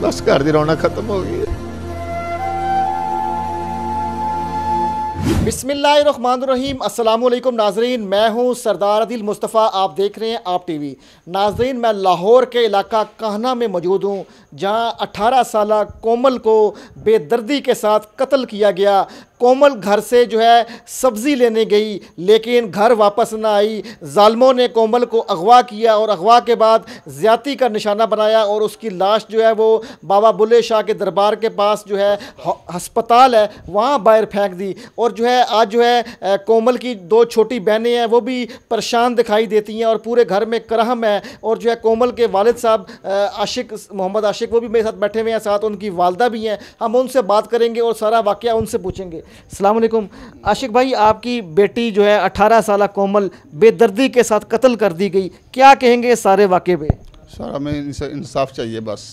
बस घर की रौनक खत्म हो गई है बिसमीम नाजरीन मैं हूं सरदार दिल मुस्तफ़ा आप देख रहे हैं आप टीवी नाजरीन मैं लाहौर के इलाका कहना में मौजूद हूं जहां 18 साल कोमल को बेदर्दी के साथ कत्ल किया गया कोमल घर से जो है सब्ज़ी लेने गई लेकिन घर वापस ना आई ालमों ने कोमल को अगवा किया और अगवा के बाद ज़्यादा का निशाना बनाया और उसकी लाश जो है वो बाबा बुले शाह के दरबार के पास जो है हस्पताल है वहाँ बाहर फेंक दी और जो है आज जो है कोमल की दो छोटी बहनें हैं वो भी परेशान दिखाई देती हैं और पूरे घर में करहम है और जो है कोमल के वालद साहब आशिक मोहम्मद आशिक वो भी मेरे साथ बैठे हुए हैं साथ उनकी वालदा भी हैं हम उनसे बात करेंगे और सारा वाक्य उनसे पूछेंगे अलैकुम आशिक भाई आपकी बेटी जो है अठारह साल कोमल बेदर्दी के साथ कत्ल कर दी गई क्या कहेंगे इस सारे वाक़े पे सर हमें इंसाफ चाहिए बस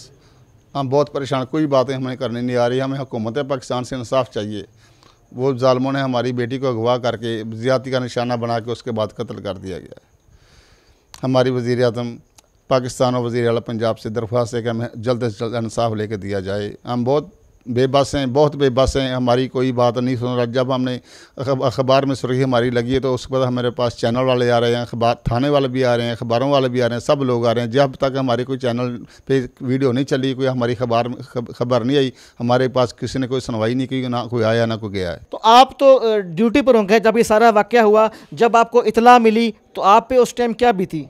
हम बहुत परेशान कोई बातें हमें करने नहीं आ रही हमें हुकूमत पाकिस्तान से इंसाफ चाहिए वो जालमों ने हमारी बेटी को अगवा करके ज़्यादती का निशाना बना के उसके बाद कत्ल कर दिया गया हमारी वजीर अजम पाकिस्तान और वज़ी अल पंजाब से दरख्वास्त है कि हमें जल्द से जल्द इंसाफ लेके दिया जाए हम बहुत बेबस हैं बहुत बेबस हैं हमारी कोई बात नहीं सुन रहा जब हमने अखबार में सुर्खी हमारी लगी है तो उसके बाद हमारे पास चैनल वाले आ रहे हैं अखबार थाने वाले भी आ रहे हैं अखबारों वाले भी आ रहे हैं सब लोग आ रहे हैं जब तक हमारे कोई चैनल पे वीडियो नहीं चली कोई हमारी खबर खबर नहीं आई हमारे पास किसी ने कोई सुनवाई नहीं की ना कोई आया ना कोई गया है तो आप तो ड्यूटी पर होंगे जब ये सारा वाक्य हुआ जब आपको इतला मिली तो आप पे उस टाइम क्या बीती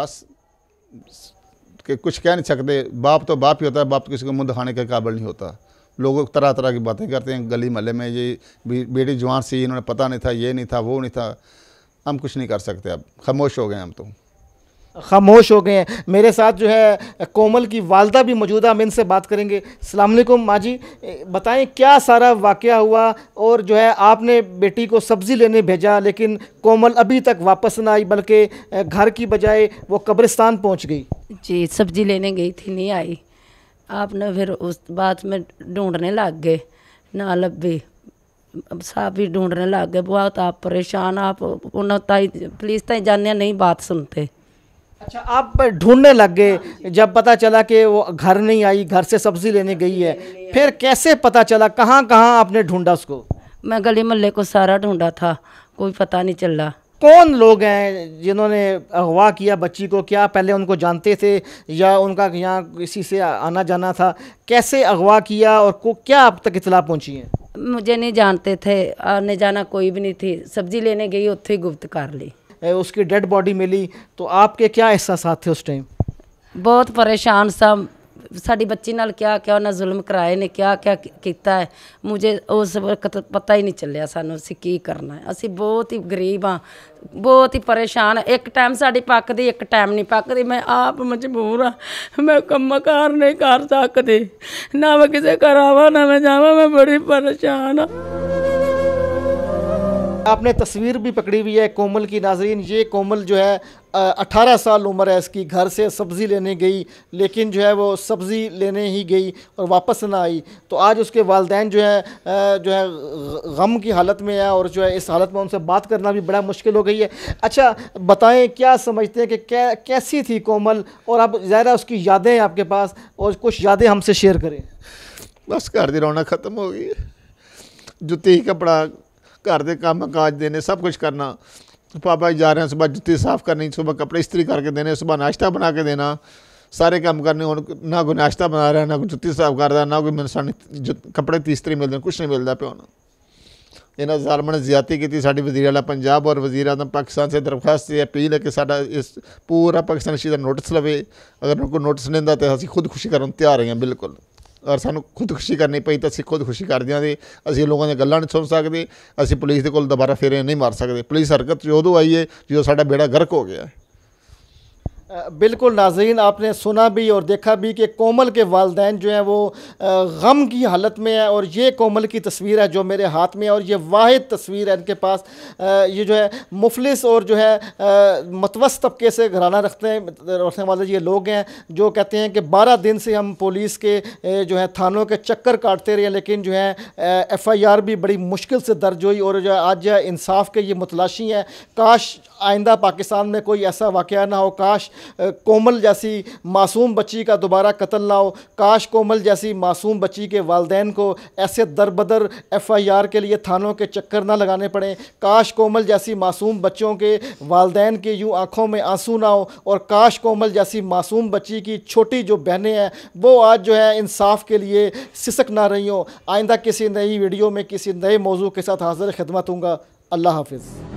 बस कि कुछ कह नहीं सकते बाप तो बाप ही होता है बाप तो किसी को मुंह दिखाने के काबिल नहीं होता लोग तरह तरह की बातें करते हैं गली महल में ये बेटी जवान सी इन्होंने पता नहीं था ये नहीं था वो नहीं था हम कुछ नहीं कर सकते अब खामोश हो गए हम तो खामोश हो गए हैं मेरे साथ जो है कोमल की वालदा भी मौजूदा हम इनसे बात करेंगे सलामकुम माँ जी बताएं क्या सारा वाक़ हुआ और जो है आपने बेटी को सब्ज़ी लेने भेजा लेकिन कोमल अभी तक वापस ना आई बल्कि घर की बजाय वो कब्रिस्तान पहुँच गई जी सब्ज़ी लेने गई थी नहीं आई आपने फिर उस बात में ढूंढने लग गए ना लभी साहब भी ढूंढने लग गए बहुत आप परेशान आप उन्होंने ताई पुलिस ताई जाने नहीं बात सुनते अच्छा आप ढूंढने लग गए जब पता चला कि वो घर नहीं आई घर से सब्जी लेने गई है फिर कैसे पता चला कहाँ कहाँ आपने ढूंढा उसको मैं गली मोहल्ले को सारा ढूंढा था कोई पता नहीं चल रहा कौन लोग हैं जिन्होंने अगवा किया बच्ची को क्या पहले उनको जानते थे या उनका यहाँ किसी से आना जाना था कैसे अगवा किया और को क्या अब तक इतला पहुँची है मुझे नहीं जानते थे आने जाना कोई भी नहीं थी सब्जी लेने गई उत गुप्त कर ली उसकी डेड बॉडी मिली तो आपके क्या एहसास थे उस टाइम बहुत परेशान सा ਸਾਡੀ ਬੱਚੀ ਨਾਲ ਕਿਆ ਕਿਆ ਉਹਨਾਂ ਜ਼ੁਲਮ ਕਰਾਏ ਨੇ ਕਿਆ ਕਿਆ ਕੀਤਾ ਹੈ ਮੂਝੇ ਉਸ ਵਕਤ ਪਤਾ ਹੀ ਨਹੀਂ ਚੱਲਿਆ ਸਾਨੂੰ ਅਸੀਂ ਕੀ ਕਰਨਾ ਹੈ ਅਸੀਂ ਬਹੁਤ ਹੀ ਗਰੀਬ ਆ ਬਹੁਤ ਹੀ ਪਰੇਸ਼ਾਨ ਇੱਕ ਟਾਈਮ ਸਾਡੀ ਪੱਕਦੀ ਇੱਕ ਟਾਈਮ ਨਹੀਂ ਪੱਕਦੀ ਮੈਂ ਆਪ ਮਜਬੂਰ ਆ ਮੈਂ ਕੰਮਕਾਰ ਨਹੀਂ ਕਰ ਸਕਦੀ ਨਾ ਮੈਂ ਕਿਸੇ ਕਰਾਵਾ ਨਾ ਮੈਂ ਜਾਵਾਂ ਮੈਂ ਬੜੀ ਪਰੇਸ਼ਾਨ ਆ आपने तस्वीर भी पकड़ी हुई है कोमल की नाजरीन ये कोमल जो है अठारह साल उम्र है इसकी घर से सब्ज़ी लेने गई लेकिन जो है वो सब्ज़ी लेने ही गई और वापस ना आई तो आज उसके वालदेन जो है जो है गम की हालत में है और जो है इस हालत में उनसे बात करना भी बड़ा मुश्किल हो गई है अच्छा बताएं क्या समझते हैं कि क्या कैसी थी कोमल और आप ज़्यादा उसकी यादें हैं आपके पास और कुछ यादें हमसे शेयर करें बस घर की रौनक ख़त्म हो गई जुत्ती कपड़ा ਘਰ ਦੇ ਕੰਮ ਕਾਜ ਨੇ ਸਭ ਕੁਝ ਕਰਨਾ ਪਾਪਾ ਜਾ ਰਹੇ ਹਨ ਸਵੇਰ ਜੁੱਤੀ ਸਾਫ਼ ਕਰਨੀ ਸਵੇਰ ਕੱਪੜੇ ਇਸਤਰੀ ਕਰਕੇ ਦੇਣੇ ਸਵੇਰ ਨਾਸ਼ਤਾ ਬਣਾ ਕੇ ਦੇਣਾ ਸਾਰੇ ਕੰਮ ਕਰਨੇ ਹੁਣ ਨਾ ਕੋ ਨਾਸ਼ਤਾ ਬਣਾ ਰਿਹਾ ਨਾ ਕੋ ਜੁੱਤੀ ਸਾਫ਼ ਕਰਦਾ ਨਾ ਕੋਈ ਮੈਨੂੰ ਸਾਨੂੰ ਕੱਪੜੇ ਤੀਸਤਰੀ ਮਿਲਦੇ ਕੁਝ ਨਹੀਂ ਮਿਲਦਾ ਪਿਓ ਨੂੰ ਇਹਨਾਂ ਜ਼ਾਲਮਾਂ ਨੇ ਜ਼ਿਆਤੀ ਕੀਤੀ ਸਾਡੀ ਵਜ਼ੀਰ ਆਲਾ ਪੰਜਾਬ ਔਰ ਵਜ਼ੀਰ ਆਦਮ ਪਾਕਿਸਤਾਨ ਸੇ ਦਰਖਾਸਤ ਹੈ ਅਪੀਲ ਹੈ ਕਿ ਸਾਡਾ ਇਸ ਪੂਰਾ ਪਾਕਿਸਤਾਨ ਸ਼ੀਦਾ ਨੋਟਿਸ ਲਵੇ ਅਗਰ ਉਹਨਾਂ ਕੋ ਨੋਟਿਸ ਨਹੀਂ ਦਿੰਦਾ ਤੇ ਅਸੀਂ ਖੁਦਕੁਸ਼ੀ ਕਰਨ ਤਿਆਰ ਹਾਂ ਬਿਲਕੁਲ ਔਰ ਸਾਨੂੰ ਖੁਦਕੁਸ਼ੀ ਕਰਨੀ ਪਈ ਤਾਂ ਅਸੀਂ ਖੁਦਕੁਸ਼ੀ ਕਰਦੇ ਹਾਂ ਦੇ ਅਸੀਂ ਲੋਕਾਂ ਦੀਆਂ ਗੱਲਾਂ ਨਹੀਂ ਸੁਣ ਸਕਦੇ ਅਸੀਂ ਪੁਲਿਸ ਦੇ ਕੋਲ ਦੁਬਾਰਾ ਫੇਰੇ ਨਹੀਂ ਮਾਰ ਸਕਦੇ ਪੁਲਿਸ ਹਰਕਤ ਜਦੋਂ ਆਈ ਹੈ ਜਦੋਂ ਸਾਡਾ ਬੇੜਾ ਗਰਕ ਹੋ ਗਿਆ बिल्कुल नाजरीन आपने सुना भी और देखा भी कि कोमल के वालदेन जो हैं वो गम की हालत में है और ये कोमल की तस्वीर है जो मेरे हाथ में है और ये वाद तस्वीर है इनके पास ये जो है मुफलिस और जो है मतवस तबके से घराना रखते हैं रखने वाले ये लोग हैं जो कहते हैं कि बारह दिन से हम पुलिस के जो है थानों के चक्कर काटते रहे लेकिन जो है एफ़ आई आर भी बड़ी मुश्किल से दर्ज हुई और जो आज इंसाफ के ये मुतलाशी हैं काश आइंदा पाकिस्तान में कोई ऐसा वाक़ ना हो काश कोमल जैसी मासूम बच्ची का दोबारा कत्ल ना हो काश कोमल जैसी मासूम बच्ची के वालदेन को ऐसे दरबदर एफ़ आई आर के लिए थानों के चक्कर ना लगाने पड़े काश कोमल जैसी मासूम बच्चों के वालदेन के यूँ आँखों में आंसू ना हो और काश कोमल जैसी मासूम बच्ची की छोटी जो बहनें हैं वो आज जो है इंसाफ के लिए सिसक ना रही हों आइंदा किसी नई वीडियो में किसी नए मौजू के साथ हाजिर खिदमत हूँगा अल्लाह हाफिज़